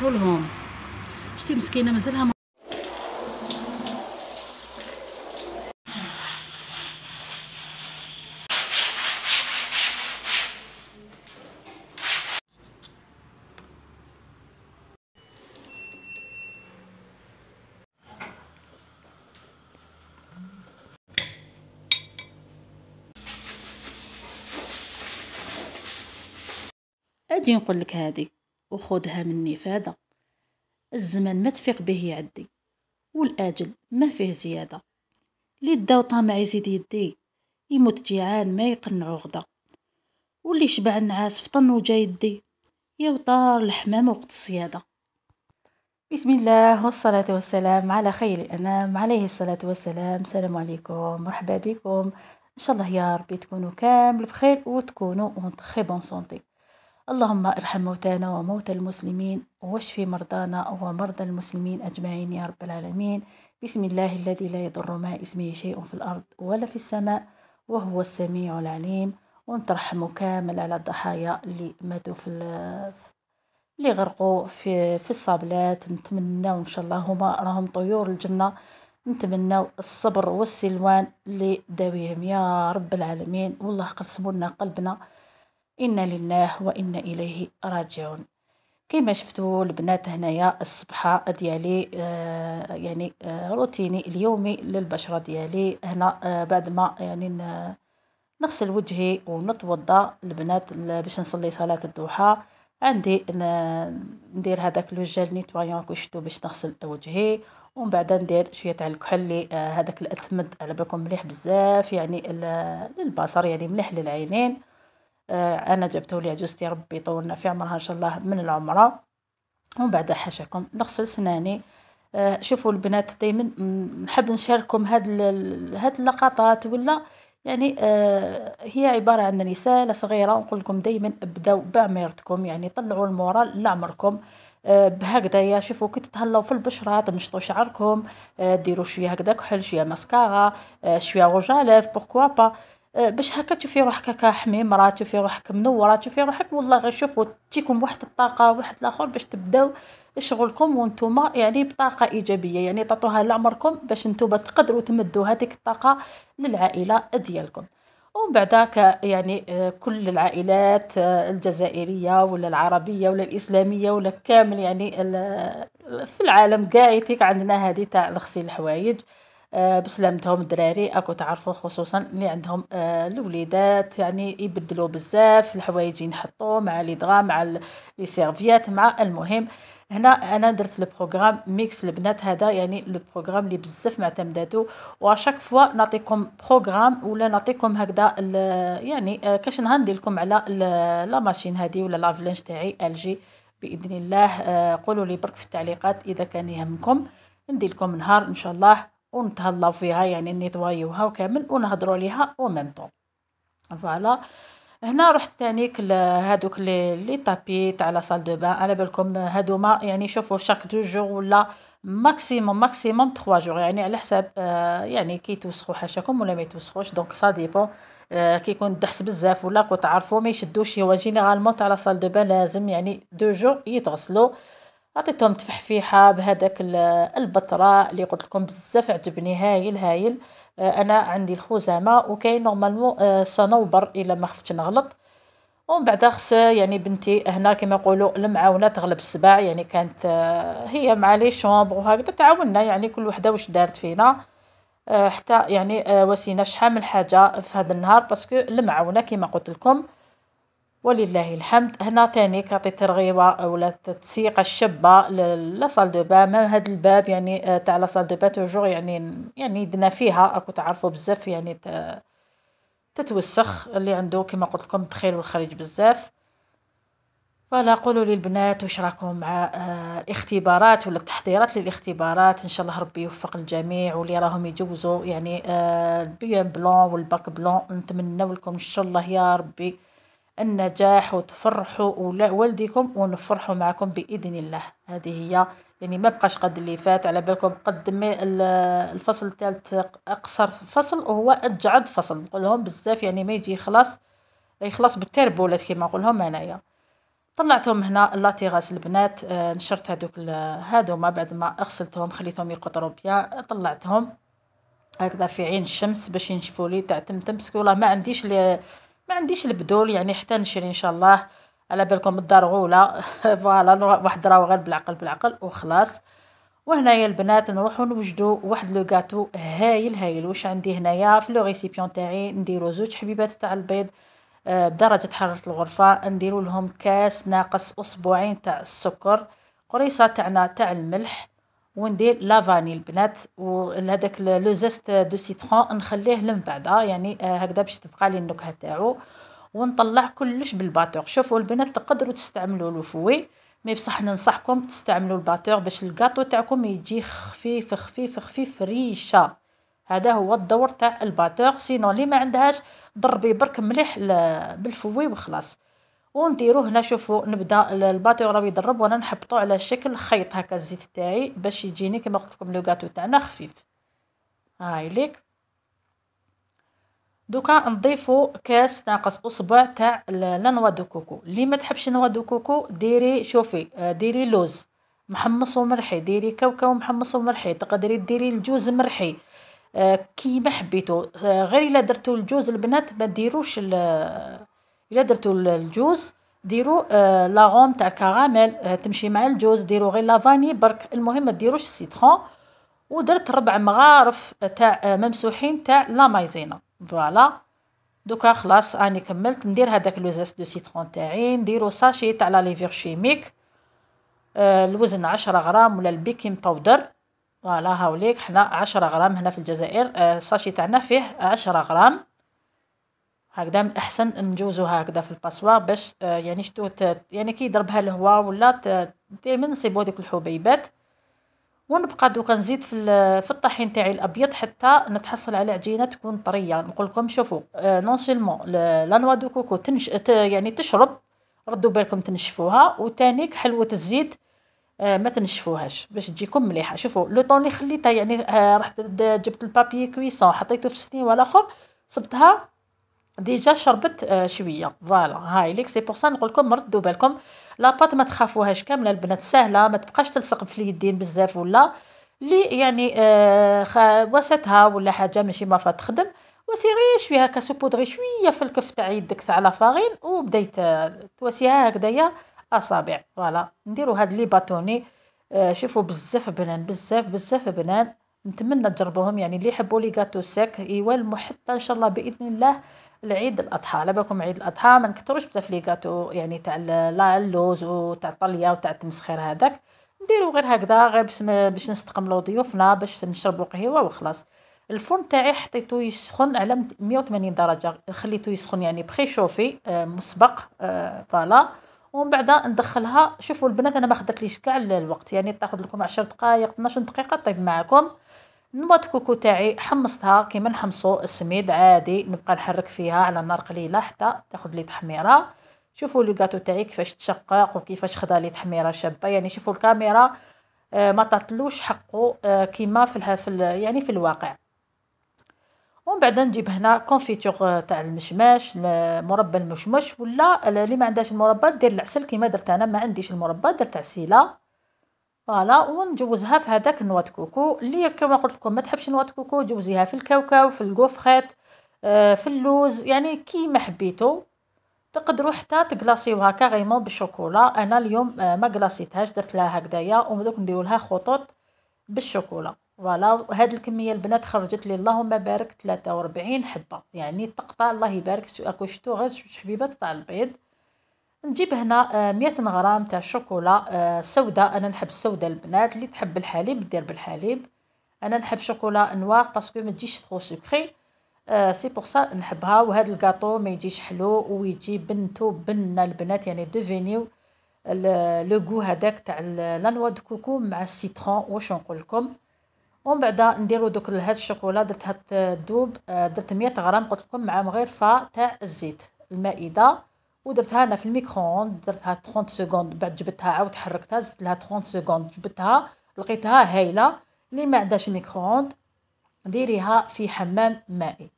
يوصلوا لهم شتي مسكينه مازالها م... نقول لك هذه وخذها مني فادة الزمن ما تفيق به يعدي والآجل ما فيه زيادة لي داو طامع يزيد يدي يموت جيعان ما يقنعو غدا واللي شبع النعاس فطن وجا يدي يوطار الحمام وقت الصيادة بسم الله والصلاة والسلام على خير الأنام عليه الصلاة والسلام السلام عليكم مرحبا بكم إن شاء الله يا ربي تكونوا كامل بخير وتكونوا اون تخي بون سونتي اللهم ارحم موتانا وموتى المسلمين واشف مرضانا ومرضى المسلمين أجمعين يا رب العالمين بسم الله الذي لا يضر ما اسمه شيء في الأرض ولا في السماء وهو السميع العليم وانت رحمه كامل على الضحايا اللي ماتوا في اللي غرقوا في في الصابلات نتمناو وان شاء الله هما راهم طيور الجنه نتمناو الصبر والسلوان اللي داويهم يا رب العالمين والله قسموا لنا قلبنا إنا لله وإنا إليه راجعون كما شفتوا البنات هنايا الصبحه ديالي آه يعني آه روتيني اليومي للبشره ديالي هنا آه بعد ما يعني نغسل وجهي ونتوضا البنات باش نصلي صلاه الضحى عندي ندير هذاك لو جيل نيتوايون كوشتو باش نغسل وجهي ومن بعد ندير شويه تاع الكحل لي آه، هذاك الاتمد على بالكم مليح بزاف يعني للبصر يعني مليح للعينين آه، أنا جبته عجوزتي ربي يطولنا في عمرها إن شاء الله من العمرة ومن بعد حاشاكم نغسل سناني آه، شوفوا البنات دايما نحب نشارككم هاد هاد اللقطات ولا يعني آه، هي عبارة عن رسالة صغيرة نقول لكم دايما ابداو بعميرتكم يعني طلعوا المورال لعمركم بهكذايا شوفوا كي تتهلاو في البشرة تمشطوا شعركم ديروا شويه هكذا كحل شويه ماسكارا شويه غوجاليف بوركوا با أه، باش هكا تشوفي روحك هكا حميمره تشوفي روحك منوره تشوفي روحك والله غير شوفوا تجيكم واحد الطاقه واحد الاخر باش تبداو شغلكم وانتوما يعني بطاقه ايجابيه يعني تعطوها لعمركم باش نتوما تقدروا تمدوا هذيك الطاقه للعائله ديالكم ومن بعد يعني أه، كل العائلات أه، الجزائريه ولا العربيه ولا الاسلاميه ولا كامل يعني في العالم كاع عندنا هذه تاع غسيل الحوايج آه، بسلامتهم الدراري اكو تعرفوا خصوصا اللي عندهم آه، الوليدات يعني يبدلوا بزاف الحوايج ينحطوا مع لي دغا مع لي سيرفيات مع المهم هنا انا درت لو بروغرام ميكس البنات هذا يعني لو بروغرام اللي بزاف معتمداتو واشاك فوا نعطيكم بروغرام ولا نعطيكم هكذا يعني آه، كاش نهار ندير لكم على لا ماشين هذه ولا لافلانش تاعي الجي باذن الله قولوا لي برك في التعليقات اذا كان يهمكم ندير لكم نهار ان شاء الله ونتهلاو فيها يعني نيتوايوها وكامل ونهضروا عليها او ميم طون فوالا هنا رحت تانيك لهادوك لي لي طابي تاع لا سال دو بان على بالكم هادوما يعني شوفوا شاك دو جوغ ولا ماكسيموم ماكسيموم 3 جوغ يعني على حساب آه، يعني كي توسخوا حاشاكم ولا ما يتوسخوش دونك سا ديبون كي يكون الدحس بزاف ولا كو تعرفوا ما يشدوش هو جينيرالمون تاع لا سال دو بان لازم يعني دو جوغ يتغسلوا عطيتهم تفحفيحه بهذاك البطراء اللي قلت لكم بزاف عجبني هايل هايل آه، انا عندي الخزامه وكاين نورمالمون آه، صنوبر الا ما خفت نغلط ومن بعد خص يعني بنتي هنا كما يقولوا المعاونه تغلب السباع يعني كانت آه، هي مع لي شومبر وهكذا تعاوننا يعني كل وحده واش دارت فينا حتى يعني وسينا شحال من حاجه في هذا النهار باسكو المعاونه كما قلت لكم ولله الحمد هنا تاني كعطي ترغيبة ولا تسيق الشابة لصال دو با مام هاد الباب يعني آه، تاع لصال دو با توجور يعني يعني دنا فيها اكو تعرفوا بزاف يعني تتوسخ اللي عنده كما قلت لكم دخيل والخارج بزاف فلا قولوا للبنات البنات واش راكم مع الاختبارات آه، ولا التحضيرات للاختبارات ان شاء الله ربي يوفق الجميع واللي راهم يجوزوا يعني آه، البيان بلون والباك بلون نتمنى لكم ان شاء الله يا ربي النجاح وتفرحوا والديكم ونفرحوا معكم باذن الله هذه هي يعني ما بقاش قد اللي فات على بالكم قدمي الفصل الثالث اقصر فصل وهو اجعد فصل نقول لهم بزاف يعني ما يجي يخلص يخلص بالتربولات كما نقول لهم انايا طلعتهم هنا لاتيغاس البنات آه، نشرت هذوك هادوما بعد ما اغسلتهم خليتهم يقطروا بيا طلعتهم هكذا في عين الشمس باش ينشفوا لي تاع تمسكوا والله ما عنديش ما عنديش البدول يعني حتى نشري ان شاء الله على بالكم الدرغوله فوالا واحد راهو غير بالعقل بالعقل وخلاص وهنايا البنات نروحو نوجدو واحد لو غاتو هايل هايل واش عندي هنايا في لو ريسيبيون تاعي نديرو زوج حبيبات تاع البيض آه، بدرجه حراره الغرفه نديرو لهم كاس ناقص اسبوعين تاع السكر قريصه تاعنا تاع الملح وندير لافاني البنات وهذاك لو زيست دو سيترون نخليه لمن بعدا آه، يعني آه، هكذا باش تبقى لي النكهه تاعو ونطلع كلش بالباتور شوفوا البنات تقدروا تستعملوا الفوي مي بصح ننصحكم تستعملوا الباتور باش الكاطو تاعكم يجي خفيف خفيف خفيف ريشه هذا هو الدور تاع الباتور سينو اللي ما عندهاش ضربي برك مليح بالفوي وخلاص ونديرو هنا شوفوا نبدا الباتور راه يضرب وانا نحبطو على شكل خيط هكا الزيت تاعي باش يجيني كما قلت لكم لو غاتو تاعنا خفيف هاي ليك دوكا نضيفو كاس ناقص اصبع تاع لانوا دو كوكو اللي ما تحبش نوا دو كوكو ديري شوفي آه، ديري لوز محمص ومرحي ديري كاوكاو محمص ومرحي تقدري ديري الجوز مرحي آه، كيما حبيتو آه، غير الا درتو الجوز البنات ما ديروش الا درتو الجوز ديروا آه لاغوم تاع الكراميل آه، تمشي مع الجوز ديروا غير لافاني برك المهم ما ديروش السيترون ودرت ربع مغارف تاع آه، ممسوحين تاع لا مايزينا فوالا دوكا خلاص راني كملت ندير هذاك لو دو سيترون تاعي نديرو ساشي تاع لا ليفير شيميك آه، الوزن عشرة غرام ولا البيكين باودر فوالا هاوليك حنا عشرة غرام هنا في الجزائر آه الساشي تاعنا فيه عشرة غرام هكذا من الاحسن نجوزو هكذا في الباسوار باش آه، يعني شتو يعني كي يضربها الهوا ولا دائما نصيبو ديك الحبيبات ونبقى دوكا نزيد في في الطحين تاعي الابيض حتى نتحصل على عجينه تكون طريه نقول لكم شوفوا نون سيلمون لا نوا دو كوكو تنش يعني تشرب ردوا بالكم تنشفوها وتانيك حلوه الزيت آه، ما تنشفوهاش باش تجيكم مليحه شوفوا لو طون اللي خليتها يعني آه، رحت جبت البابي كويسون حطيته في السنين اخر صبتها ديجا شربت آه، شويه فوالا هاي ليك سي بور سا نقول لكم ردوا بالكم لاباط ما تخافوهاش كامله البنات سهله ما تبقاش تلصق في اليدين بزاف ولا لي يعني آه واساتها ولا حاجه ماشي ما فات تخدم وسيري شويه هكا سوبودري شويه في الكف تاع يدك تاع لافارين وبديت آه، توسيها هكذايا اصابع فوالا نديروا هاد لي باتوني آه شوفوا بزاف بنان بزاف بزاف بنان نتمنى تجربوهم يعني اللي يحبوا لي غاتو سيك يوالمو حتى ان شاء الله باذن الله لعيد الاضحى على بالكم عيد الاضحى ما نكثروش بتفليقاتو يعني تاع اللوز وتاع الطليه وتاع التمسخير هذاك نديرو غير هكذا غير باش باش نستقملو ضيوفنا باش نشربو قهوه وخلاص الفرن تاعي حطيته يسخن على 180 درجه خليته يسخن يعني بخي شوفي آه، مسبق آه، فوالا ومن بعد ندخلها شوفوا البنات انا ما خدتليش كاع الوقت يعني تاخذ لكم 10 دقائق 12 دقيقه طيب معكم نمط كوكو تاعي حمصتها كيما نحمصو السميد عادي نبقى نحرك فيها على نار قليله حتى تاخذ لي تحميره شوفوا لو غاتو تاعي كيفاش تشقق وكيفاش خدا لي تحميره شابه يعني شوفوا الكاميرا آه، ما تعطلوش حقه آه، كيما في, في يعني في الواقع ومن بعد نجيب هنا كونفيتور آه، تاع المشماش مربى المشمش ولا اللي ما عندهاش المربى دير العسل كيما درت انا ما عنديش المربى درت عسيله فوالا ونجوزها في هذاك النوات كوكو اللي كما قلت لكم ما تحبش نواه كوكو جوزيها في الكاوكاو في الكوفريت آه في اللوز يعني كيما حبيتو تقدروا حتى تكلاصيوها كاريمون بالشوكولا انا اليوم آه ما كلاصيتهاش درت لها هكذايا ودوك نديروا لها خطوط بالشوكولا فوالا هذه الكميه البنات خرجت لي اللهم بارك 43 حبه يعني تقطع الله يبارك اكو شتو غير حبيبات تاع البيض نجيب هنا 100 آه، غرام تاع الشوكولا آه، سوداء انا نحب السوداء البنات اللي تحب الحليب دير بالحليب انا نحب شوكولا نوار باسكو ما تجيش طرو سكري آه، سي بور سا نحبها وهذا الكاطو ما يجيش حلو ويجي بنتو بنه البنات يعني دوفينيو لو غو هذاك تاع لا نوا دو كوكو مع السيترون واش نقول لكم ومن بعد نديرو دوك هاد الشوكولا درتها تذوب درت 100 غرام قلت لكم مع مغرفه تاع الزيت المائده ودرتها انا في الميكرووند درتها 30 سكوند بعد جبتها عاود حركتها زدت لها 30 سكوند جبتها لقيتها هايله اللي ما عندهاش ميكرووند ديريها في حمام مائي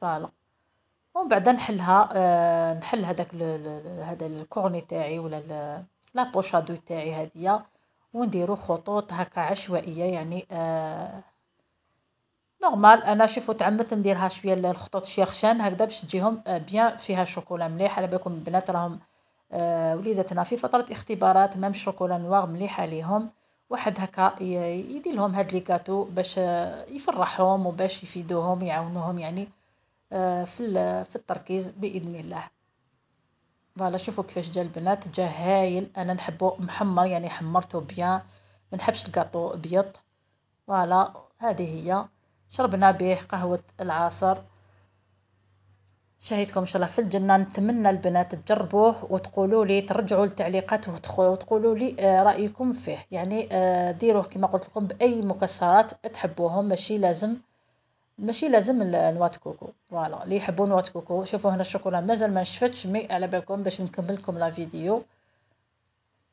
فوالا ومن بعد نحلها آه نحل هذاك هذا الكورني تاعي ولا لا بوشادو تاعي هذيا ونديرو خطوط هكا عشوائيه يعني آه نورمال انا شوفوا تعمدت نديرها شويه الخطوط شيخشان هكذا باش تجيهم آه، بيان فيها شوكولا مليح على بالكم البنات راهم آه وليداتنا في فتره اختبارات مام الشوكولا نوار مليحه ليهم واحد هكا يدير لهم هاد لي كاتو باش آه، يفرحهم وباش يفيدوهم يعاونوهم يعني آه، في في التركيز باذن الله فوالا شوفوا كيفاش جا البنات جا هايل انا نحبو محمر يعني حمرته بيان ما نحبش الكاطو ابيض فوالا هذه هي شربنا به قهوة العصر شاهدكم ان شاء الله في الجنه نتمنى البنات تجربوه وتقولوا لي ترجعوا لتعليقاته وتقولوا لي آه، رايكم فيه يعني آه، ديروه كما قلت لكم باي مكسرات تحبوهم ماشي لازم ماشي لازم نوات كوكو فوالا اللي يحبوا نوات كوكو شوفوا هنا الشوكولا مازال ما شفتش مي على بالكم باش نكمل لكم لا فيديو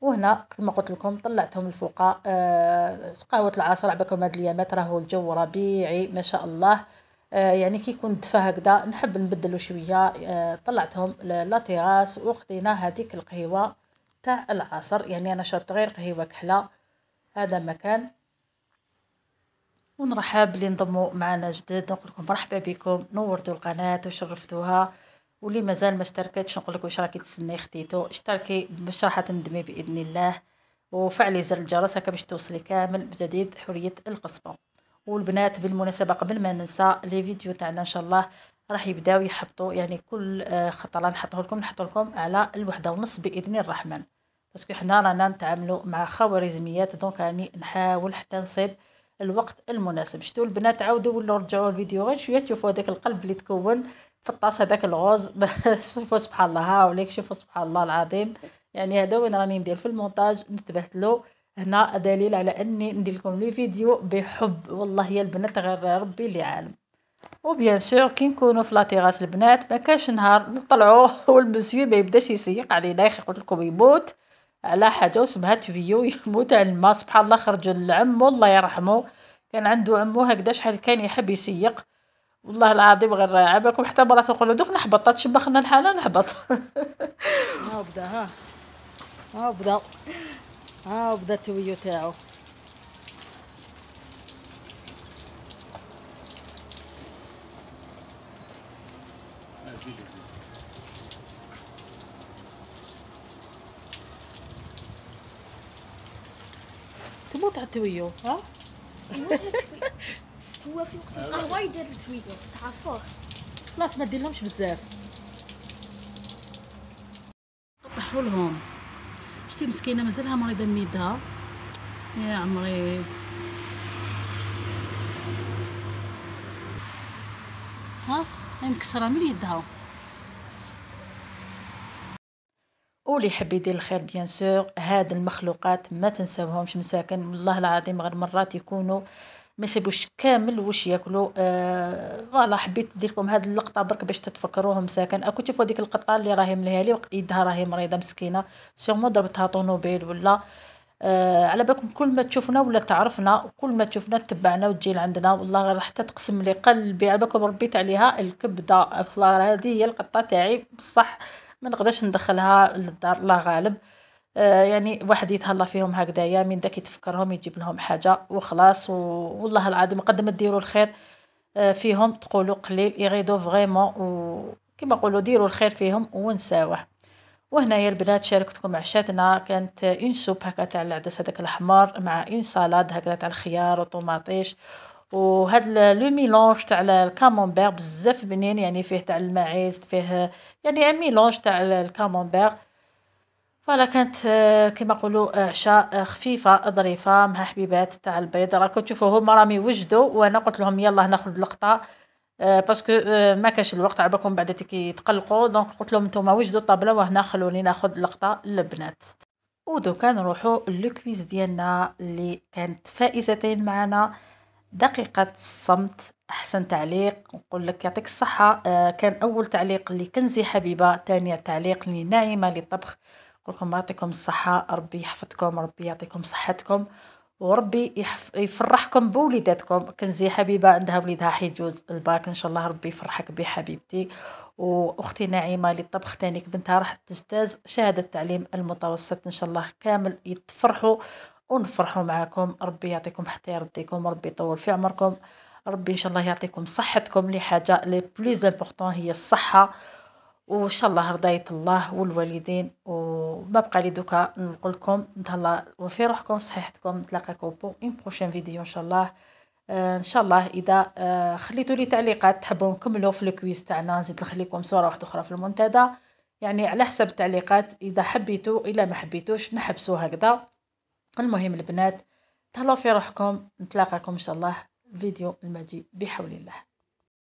وهنا كما قلت لكم طلعتهم الفوق آه قهوة العصر عباكم هاد اليامات راهو الجو ربيعي ما شاء الله آه يعني كي يكون دفا هكذا نحب نبدلو شوية آه طلعتهم لاتيراس وخدينا هذيك القهوة تاع العصر يعني أنا شربت غير قهوة كحلة هذا مكان ونرحب اللي انضموا معنا جدد نقول لكم مرحبا بكم نورتوا القناة وشرفتوها واللي مازال ما اشتركتش نقول لك واش راكي تسناي خديتو اشتركي باش راح تندمي باذن الله وفعلي زر الجرس هكا باش توصلي كامل بجديد حريه القصبه والبنات بالمناسبه قبل ما ننسى لي فيديو تاعنا ان شاء الله راح يبداو يحطوا يعني كل آه، خطره نحطه لكم نحط لكم على الوحده ونص باذن الرحمن باسكو حنا رانا نتعاملوا مع خوارزميات دونك راني يعني نحاول حتى نصيب الوقت المناسب شتو البنات عاودوا ولا رجعوا الفيديو غير شويه تشوفوا هذاك القلب اللي تكون فطاس هذاك الغوز شوفوا سبحان الله هاوليك شوفوا سبحان الله العظيم يعني هذا وين راني ندير في المونتاج نتبهت له هنا دليل على اني ندير لكم لي فيديو بحب والله يا البنات غير ربي اللي عالم وبيان سور كي نكونوا في لاطيراس البنات ما كاش نهار نطلعوا والمسيو ما يبداش يسيق علينا يخي قلت لكم يموت على حاجه وسمها تبيو يموت على الماء سبحان الله خرج العم الله يرحمه كان عنده عمو هكذا شحال كان يحب يسيق والله العظيم غير رائعه بالكم حتى مرات نقول دوك نهبط تشبخنا طيب الحاله نهبط ها بدا ها ها بدا ها بدا التويو تاعو تموت على التويو ها هو في وقت القهوه يدير التويكل عرفوه خلاص ما ديرلهمش بزاف طحوا لهم شتي مسكينه مازالها مريضه من يدها يا عمري ها مكسره من يدها ولي يحب يدير الخير بيان سور هاد المخلوقات ما تنساوهمش مساكن والله العظيم غير مرات يكونوا ما يسيبوش كامل واش ياكلوا آه، فوالا آه حبيت ندير لكم هذه اللقطه برك باش تتفكروهم ساكن اكو تشوفوا ديك القطه اللي راهي ملهيه لي يدها راهي مريضه مسكينه سيغمو ضربتها طونوبيل ولا آه على بالكم كل ما تشوفنا ولا تعرفنا كل ما تشوفنا تبعنا وتجي لعندنا والله غير حتى تقسم لي قلبي على بالكم ربيت عليها الكبده فلا هذه هي القطه تاعي بصح ما نقدرش ندخلها للدار الله غالب آه، يعني واحد يتهلا فيهم هكذايا من داك يتفكرهم يجيب لهم حاجه وخلاص و... والله العظيم قد ما ديروا الخير آه، فيهم تقولوا قليل يغيدوا فريمون وكما نقولوا ديروا الخير فيهم ونساوه وهنايا البنات شاركتكم عشاتنا كانت اون سوب هكا تاع العدس هذاك الاحمر مع اون سالاد هكا تاع الخيار وطوماطيش وهاد لو ميلونج تاع الكامونبير بزاف بنين يعني فيه تاع الماعز فيه يعني ميلونج تاع الكامونبير فوالا كانت آه، كيما نقولوا آه، عشاء آه، خفيفه ظريفه مع حبيبات تاع البيض راكم تشوفوا هما راهم يوجدوا وانا قلت لهم يلاه ناخذ لقطه باسكو ما كاش الوقت على بالكم بعد تقلقوا دونك قلت لهم نتوما وجدوا الطابله وهنا خلوني ناخذ لقطه للبنات ودوكا نروحوا للكويز ديالنا اللي كانت فائزتين معنا دقيقة الصمت أحسن تعليق نقول لك يعطيك الصحة كان أول تعليق لكنزي حبيبة تانية تعليق لنعيمه للطبخ نقولكم بعطيكم الصحة ربي يحفظكم ربي يعطيكم صحتكم وربي يفرحكم بوليداتكم كنزي حبيبه عندها وليدها حيجوز الباك ان شاء الله ربي يفرحك به حبيبتي واختي نعيمه اللي طبخ تانيك بنتها راح تجتاز شهاده تعليم المتوسط ان شاء الله كامل يتفرحوا ونفرحوا معاكم ربي يعطيكم حتى يرديكم ربي يطول في عمركم ربي ان شاء الله يعطيكم صحتكم لحاجه لي امبورتون هي الصحه وان شاء الله رضايه الله والوالدين بقى لي دوكا نقول لكم نتهلا وفي روحكم في صحيحتكم نتلاقاكم بو اون بروشين فيديو ان شاء الله آه ان شاء الله اذا آه خليتوا لي تعليقات تحبوا نكملوا في الكويز تاعنا نزيد نخليكم صوره واحده اخرى في المنتدى يعني على حسب التعليقات اذا حبيتوا الا ما حبيتوش نحبسوا هكذا المهم البنات تهلاو في روحكم نتلاقاكم ان شاء الله فيديو المجيء بحول الله